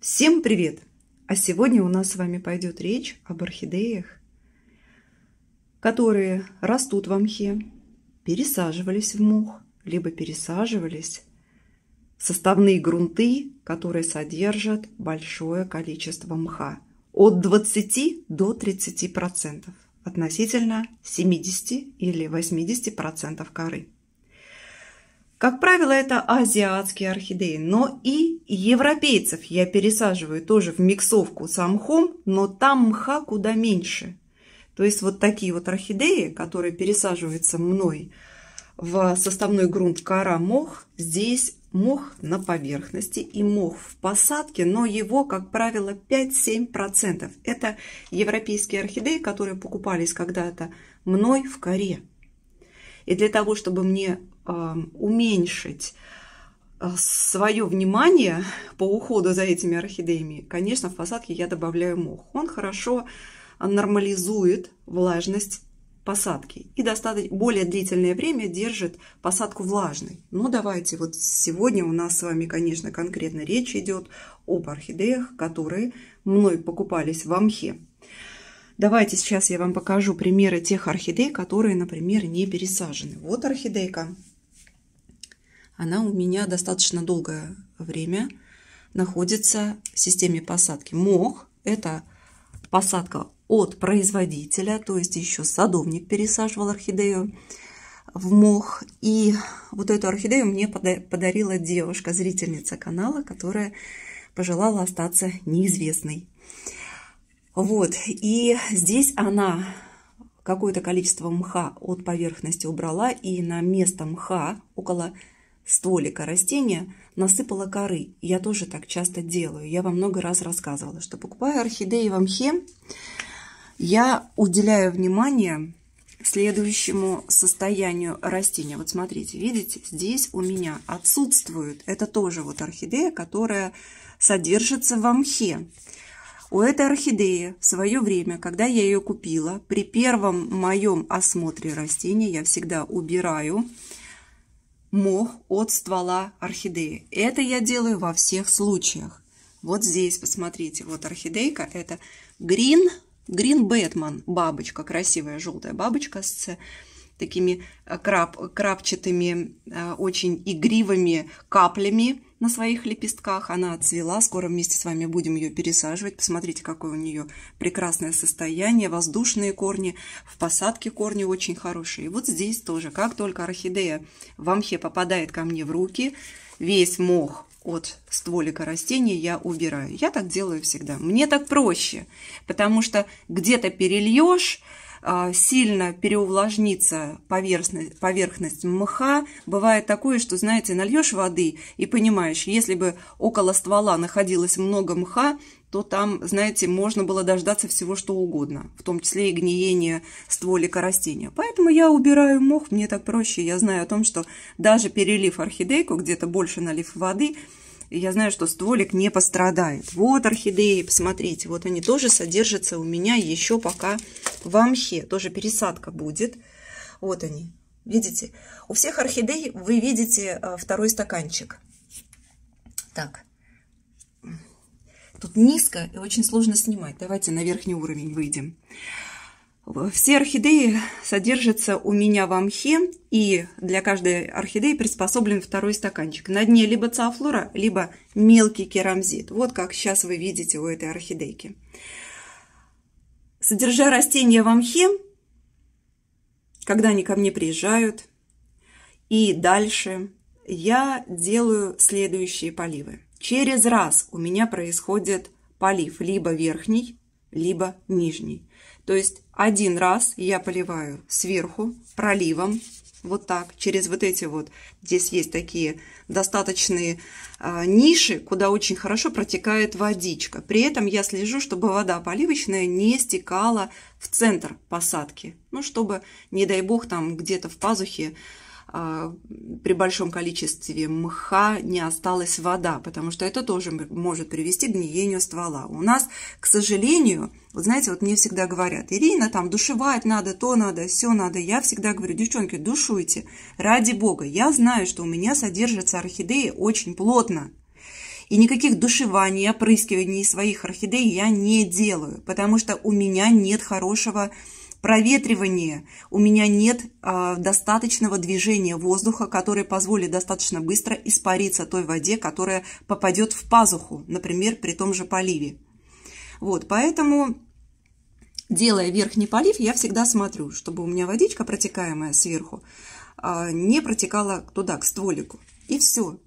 Всем привет! А сегодня у нас с вами пойдет речь об орхидеях, которые растут в мхе, пересаживались в мох, либо пересаживались в составные грунты, которые содержат большое количество мха от 20 до 30 процентов относительно 70 или 80 процентов коры. Как правило, это азиатские орхидеи, но и европейцев я пересаживаю тоже в миксовку с амхом, но там мха куда меньше. То есть вот такие вот орхидеи, которые пересаживаются мной в составной грунт кора мох, здесь мох на поверхности и мох в посадке, но его, как правило, 5-7%. Это европейские орхидеи, которые покупались когда-то мной в коре. И для того, чтобы мне уменьшить э, свое внимание по уходу за этими орхидеями, конечно, в посадке я добавляю мох. Он хорошо нормализует влажность посадки и достаточно более длительное время держит посадку влажной. Но давайте вот сегодня у нас с вами, конечно, конкретно речь идет об орхидеях, которые мной покупались в Амхе. Давайте сейчас я вам покажу примеры тех орхидей, которые, например, не пересажены. Вот орхидейка она у меня достаточно долгое время находится в системе посадки. Мох – это посадка от производителя, то есть еще садовник пересаживал орхидею в мох. И вот эту орхидею мне подарила девушка, зрительница канала, которая пожелала остаться неизвестной. Вот, и здесь она какое-то количество мха от поверхности убрала, и на место мха около стволика растения насыпала коры. Я тоже так часто делаю. Я вам много раз рассказывала, что покупая орхидеи в Амхе, я уделяю внимание следующему состоянию растения. Вот смотрите, видите, здесь у меня отсутствует, это тоже вот орхидея, которая содержится в амхе. У этой орхидеи в свое время, когда я ее купила, при первом моем осмотре растения я всегда убираю мох от ствола орхидеи. Это я делаю во всех случаях. Вот здесь, посмотрите, вот орхидейка, это Green, Green Batman, бабочка, красивая желтая бабочка с такими э, краб крапчатыми, э, очень игривыми каплями на своих лепестках. Она отцвела, скоро вместе с вами будем ее пересаживать. Посмотрите, какое у нее прекрасное состояние, воздушные корни, в посадке корни очень хорошие. И вот здесь тоже, как только орхидея в амхе попадает ко мне в руки, весь мох от стволика растения я убираю. Я так делаю всегда. Мне так проще, потому что где-то перельешь, а, сильно переувлажнится поверхность, поверхность мха. Бывает такое, что, знаете, нальешь воды и понимаешь, если бы около ствола находилось много мха, то там, знаете, можно было дождаться всего что угодно, в том числе и гниение стволика растения. Поэтому я убираю мох, мне так проще. Я знаю о том, что даже перелив орхидейку, где-то больше налив воды – я знаю, что стволик не пострадает. Вот орхидеи, посмотрите, вот они тоже содержатся у меня еще пока в амхе. Тоже пересадка будет. Вот они, видите? У всех орхидей вы видите э, второй стаканчик. Так, тут низко и очень сложно снимать. Давайте на верхний уровень выйдем. Все орхидеи содержатся у меня в амхе, и для каждой орхидеи приспособлен второй стаканчик. На дне либо циафлора, либо мелкий керамзит. Вот как сейчас вы видите у этой орхидейки. Содержа растения в амхе, когда они ко мне приезжают, и дальше я делаю следующие поливы. Через раз у меня происходит полив либо верхний, либо нижний. То есть один раз я поливаю сверху проливом, вот так, через вот эти вот, здесь есть такие достаточные э, ниши, куда очень хорошо протекает водичка. При этом я слежу, чтобы вода поливочная не стекала в центр посадки, ну, чтобы, не дай бог, там где-то в пазухе а, при большом количестве мха не осталась вода, потому что это тоже может привести к гниению ствола. У нас, к сожалению, вот знаете, вот мне всегда говорят, Ирина, там душевать надо, то надо, все надо. Я всегда говорю, девчонки, душуйте, ради бога. Я знаю, что у меня содержатся орхидеи очень плотно. И никаких душеваний, опрыскиваний своих орхидей я не делаю, потому что у меня нет хорошего проветривание. У меня нет э, достаточного движения воздуха, которое позволит достаточно быстро испариться той воде, которая попадет в пазуху, например, при том же поливе. Вот, поэтому, делая верхний полив, я всегда смотрю, чтобы у меня водичка, протекаемая сверху, э, не протекала туда, к стволику. И все.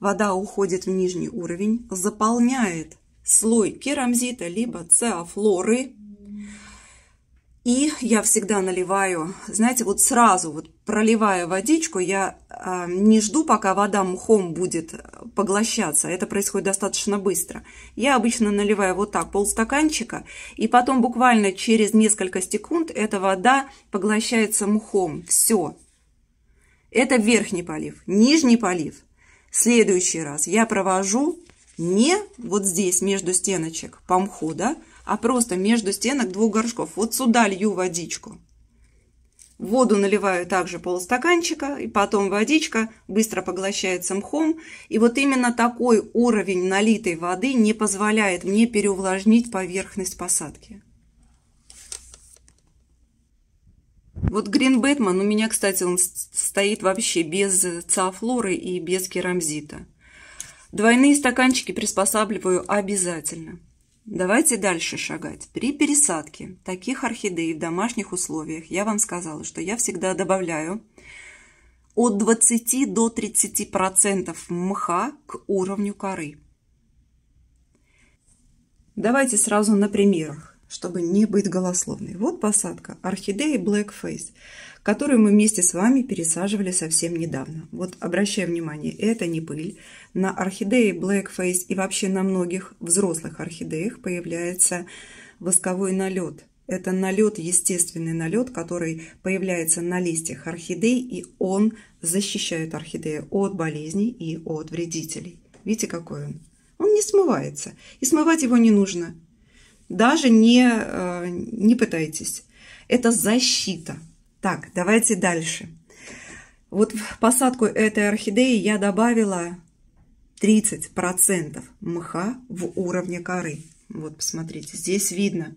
Вода уходит в нижний уровень, заполняет слой керамзита либо цеофлоры, и я всегда наливаю, знаете, вот сразу, вот проливаю водичку, я э, не жду, пока вода мхом будет э, поглощаться. Это происходит достаточно быстро. Я обычно наливаю вот так, полстаканчика, и потом буквально через несколько секунд эта вода поглощается мхом. Все. Это верхний полив. Нижний полив. следующий раз я провожу не вот здесь, между стеночек, по мху, да, а просто между стенок двух горшков. Вот сюда лью водичку. Воду наливаю также полстаканчика, и потом водичка быстро поглощается мхом. И вот именно такой уровень налитой воды не позволяет мне переувлажнить поверхность посадки. Вот Green Бэтмен у меня, кстати, он стоит вообще без циафлоры и без керамзита. Двойные стаканчики приспосабливаю обязательно. Давайте дальше шагать. При пересадке таких орхидей в домашних условиях я вам сказала, что я всегда добавляю от 20 до 30% мха к уровню коры. Давайте сразу на примерах чтобы не быть голословной. Вот посадка орхидеи Blackface, которую мы вместе с вами пересаживали совсем недавно. Вот обращаю внимание, это не пыль. На орхидеи Blackface и вообще на многих взрослых орхидеях появляется восковой налет. Это налет, естественный налет, который появляется на листьях орхидей, и он защищает орхидею от болезней и от вредителей. Видите, какой он? Он не смывается, и смывать его не нужно. Даже не, э, не пытайтесь. Это защита. Так, давайте дальше. Вот в посадку этой орхидеи я добавила 30% мха в уровне коры. Вот, посмотрите, здесь видно.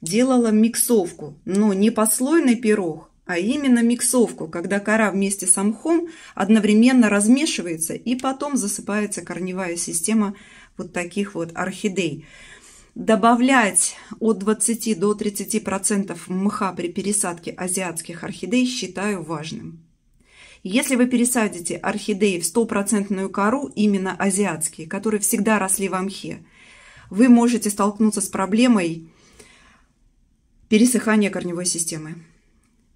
Делала миксовку, но не послойный пирог, а именно миксовку, когда кора вместе с мхом одновременно размешивается и потом засыпается корневая система вот таких вот орхидей. Добавлять от 20 до 30% процентов мха при пересадке азиатских орхидей считаю важным. Если вы пересадите орхидеи в стопроцентную кору, именно азиатские, которые всегда росли в мхе, вы можете столкнуться с проблемой пересыхания корневой системы.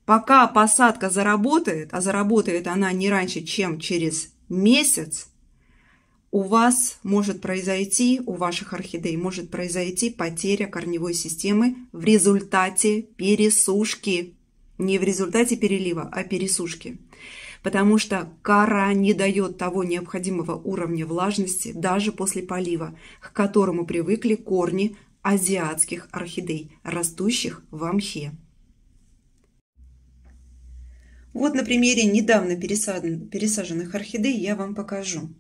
Пока посадка заработает, а заработает она не раньше, чем через месяц, у вас может произойти, у ваших орхидей может произойти потеря корневой системы в результате пересушки. Не в результате перелива, а пересушки. Потому что кора не дает того необходимого уровня влажности даже после полива, к которому привыкли корни азиатских орхидей, растущих в амхе. Вот на примере недавно пересаженных орхидей я вам покажу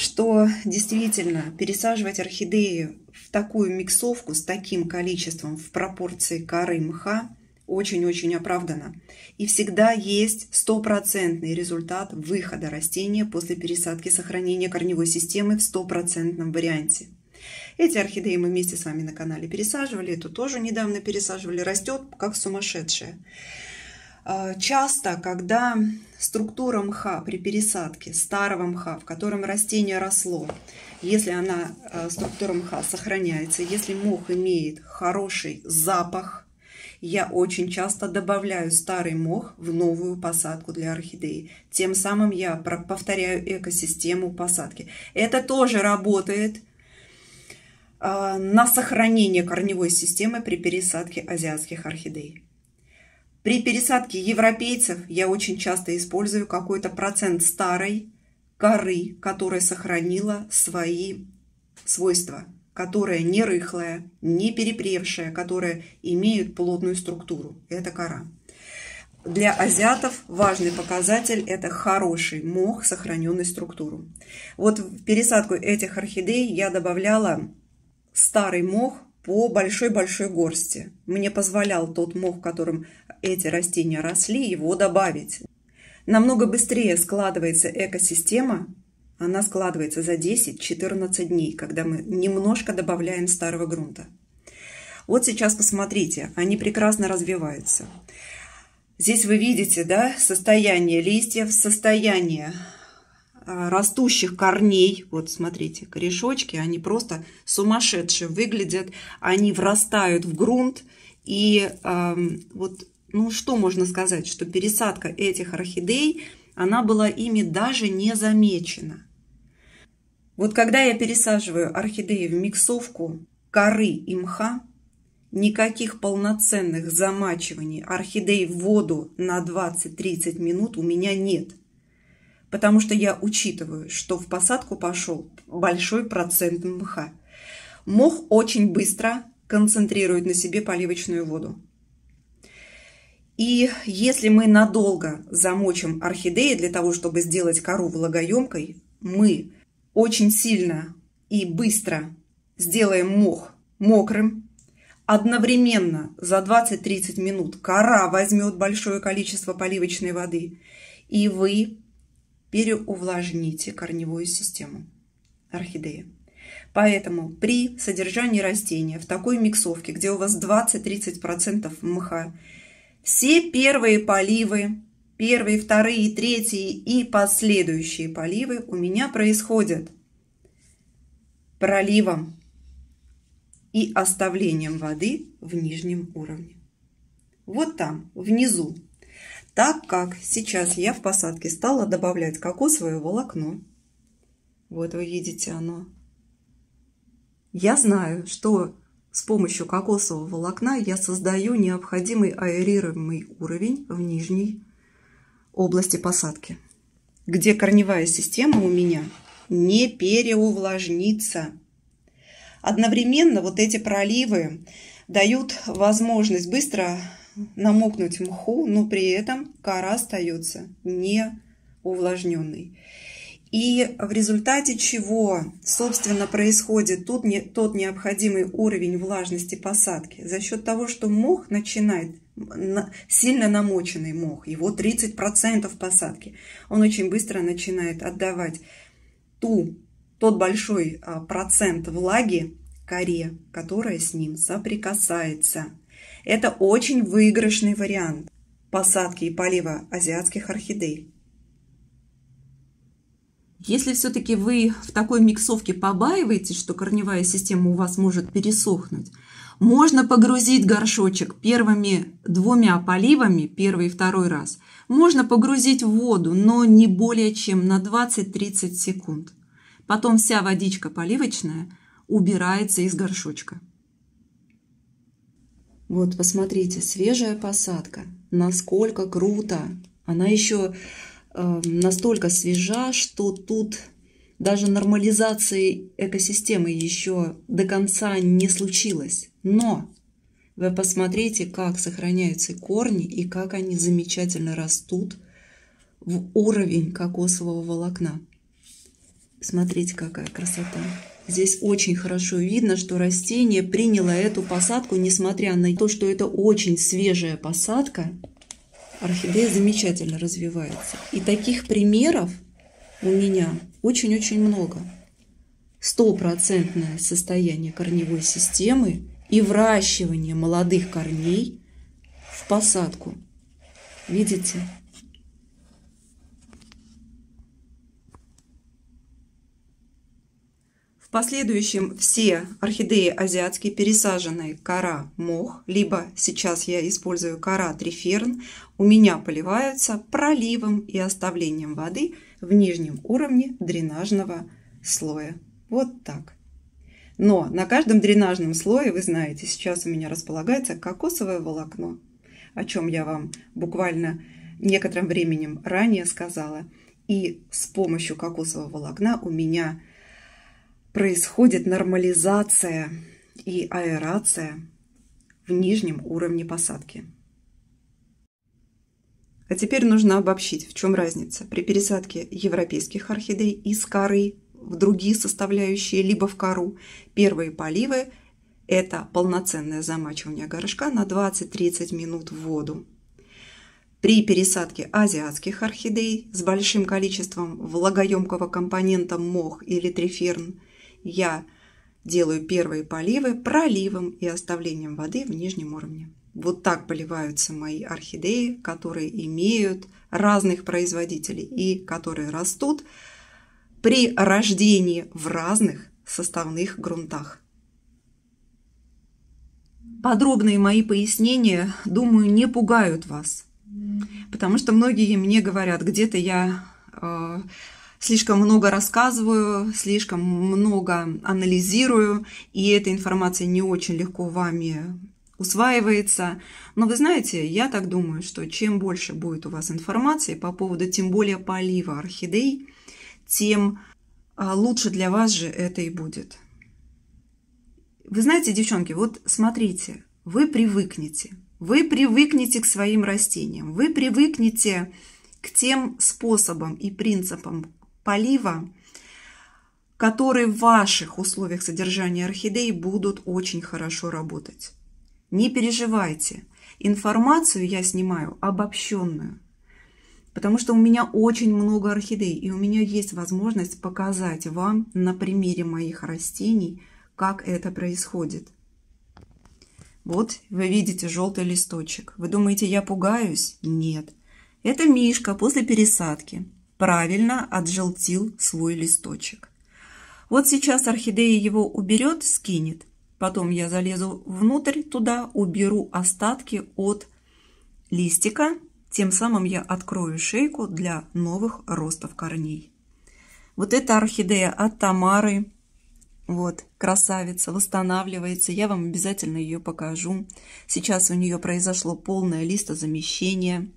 что действительно пересаживать орхидеи в такую миксовку с таким количеством в пропорции коры мха очень-очень оправдано. И всегда есть стопроцентный результат выхода растения после пересадки сохранения корневой системы в стопроцентном варианте. Эти орхидеи мы вместе с вами на канале пересаживали, эту тоже недавно пересаживали, растет как сумасшедшая. Э, часто, когда структура мха при пересадке старого мха, в котором растение росло, если она, э, структура мха сохраняется, если мох имеет хороший запах, я очень часто добавляю старый мох в новую посадку для орхидеи. Тем самым я повторяю экосистему посадки. Это тоже работает э, на сохранение корневой системы при пересадке азиатских орхидей. При пересадке европейцев я очень часто использую какой-то процент старой коры, которая сохранила свои свойства, которая не рыхлая, не перепревшая, которая имеет плотную структуру. Это кора. Для азиатов важный показатель – это хороший мох, сохраненный структуру. Вот в пересадку этих орхидей я добавляла старый мох – по большой-большой горсти. Мне позволял тот мох, которым эти растения росли, его добавить. Намного быстрее складывается экосистема, она складывается за 10-14 дней, когда мы немножко добавляем старого грунта. Вот сейчас посмотрите, они прекрасно развиваются. Здесь вы видите да, состояние листьев, состояние Э, растущих корней. Вот смотрите, корешочки, они просто сумасшедшие выглядят, они врастают в грунт. И эм, вот, ну что можно сказать, что пересадка этих орхидей, она была ими даже не замечена. Вот когда я пересаживаю орхидеи в миксовку коры и мха, никаких полноценных замачиваний орхидей в воду на 20-30 минут у меня нет потому что я учитываю, что в посадку пошел большой процент мха. Мох очень быстро концентрирует на себе поливочную воду. И если мы надолго замочим орхидеи для того, чтобы сделать кору влагоемкой, мы очень сильно и быстро сделаем мох мокрым. Одновременно за 20-30 минут кора возьмет большое количество поливочной воды. И вы переувлажните корневую систему орхидеи. Поэтому при содержании растения в такой миксовке, где у вас 20-30% мха, все первые поливы, первые, вторые, третьи и последующие поливы у меня происходят проливом и оставлением воды в нижнем уровне. Вот там, внизу, так как сейчас я в посадке стала добавлять кокосовое волокно. Вот вы видите оно. Я знаю, что с помощью кокосового волокна я создаю необходимый аэрируемый уровень в нижней области посадки, где корневая система у меня не переувлажнится. Одновременно вот эти проливы дают возможность быстро намокнуть мху, но при этом кора остается не увлажненной. И в результате чего, собственно, происходит тут не, тот необходимый уровень влажности посадки? За счет того, что мох начинает, сильно намоченный мох, его 30% посадки, он очень быстро начинает отдавать ту, тот большой а, процент влаги коре, которая с ним соприкасается. Это очень выигрышный вариант посадки и полива азиатских орхидей. Если все-таки вы в такой миксовке побаиваетесь, что корневая система у вас может пересохнуть, можно погрузить горшочек первыми двумя поливами, первый и второй раз. Можно погрузить в воду, но не более чем на 20-30 секунд. Потом вся водичка поливочная убирается из горшочка. Вот, посмотрите, свежая посадка. Насколько круто. Она еще э, настолько свежа, что тут даже нормализации экосистемы еще до конца не случилось. Но вы посмотрите, как сохраняются корни и как они замечательно растут в уровень кокосового волокна. Смотрите, какая красота. Здесь очень хорошо видно, что растение приняло эту посадку, несмотря на то, что это очень свежая посадка. Орхидея замечательно развивается. И таких примеров у меня очень-очень много. Стопроцентное состояние корневой системы и выращивание молодых корней в посадку. Видите? В последующем все орхидеи азиатские пересаженные кора мох, либо сейчас я использую кора триферн, у меня поливаются проливом и оставлением воды в нижнем уровне дренажного слоя. Вот так. Но на каждом дренажном слое, вы знаете, сейчас у меня располагается кокосовое волокно, о чем я вам буквально некоторым временем ранее сказала. И с помощью кокосового волокна у меня происходит нормализация и аэрация в нижнем уровне посадки. А теперь нужно обобщить, в чем разница при пересадке европейских орхидей из коры в другие составляющие, либо в кору. Первые поливы – это полноценное замачивание горшка на 20-30 минут в воду. При пересадке азиатских орхидей с большим количеством влагоемкого компонента мох или триферн – я делаю первые поливы проливом и оставлением воды в нижнем уровне. Вот так поливаются мои орхидеи, которые имеют разных производителей и которые растут при рождении в разных составных грунтах. Подробные мои пояснения, думаю, не пугают вас, потому что многие мне говорят, где-то я э, слишком много рассказываю, слишком много анализирую, и эта информация не очень легко вами усваивается. Но вы знаете, я так думаю, что чем больше будет у вас информации по поводу тем более полива орхидей, тем а, лучше для вас же это и будет. Вы знаете, девчонки, вот смотрите, вы привыкнете. Вы привыкнете к своим растениям, вы привыкнете к тем способам и принципам, полива, которые в ваших условиях содержания орхидей будут очень хорошо работать. Не переживайте, информацию я снимаю обобщенную, потому что у меня очень много орхидей, и у меня есть возможность показать вам на примере моих растений, как это происходит. Вот вы видите желтый листочек. Вы думаете, я пугаюсь? Нет. Это мишка после пересадки правильно отжелтил свой листочек. Вот сейчас орхидея его уберет, скинет. Потом я залезу внутрь туда, уберу остатки от листика. Тем самым я открою шейку для новых ростов корней. Вот эта орхидея от Тамары. Вот, красавица, восстанавливается. Я вам обязательно ее покажу. Сейчас у нее произошло полное листозамещение.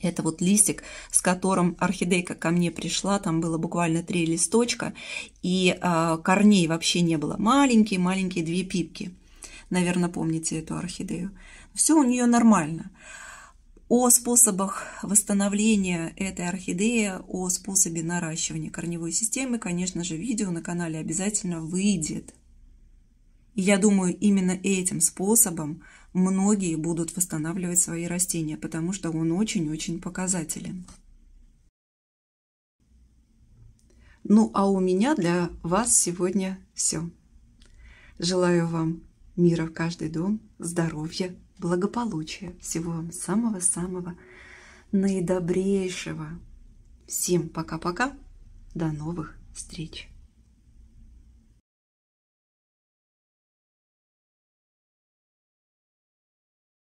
Это вот листик, с которым орхидейка ко мне пришла, там было буквально три листочка, и э, корней вообще не было. Маленькие-маленькие две пипки. Наверное, помните эту орхидею. Все у нее нормально. О способах восстановления этой орхидеи, о способе наращивания корневой системы, конечно же, видео на канале обязательно выйдет я думаю, именно этим способом многие будут восстанавливать свои растения, потому что он очень-очень показателен. Ну а у меня для вас сегодня все. Желаю вам мира в каждый дом, здоровья, благополучия, всего вам самого-самого наидобрейшего. Всем пока-пока, до новых встреч!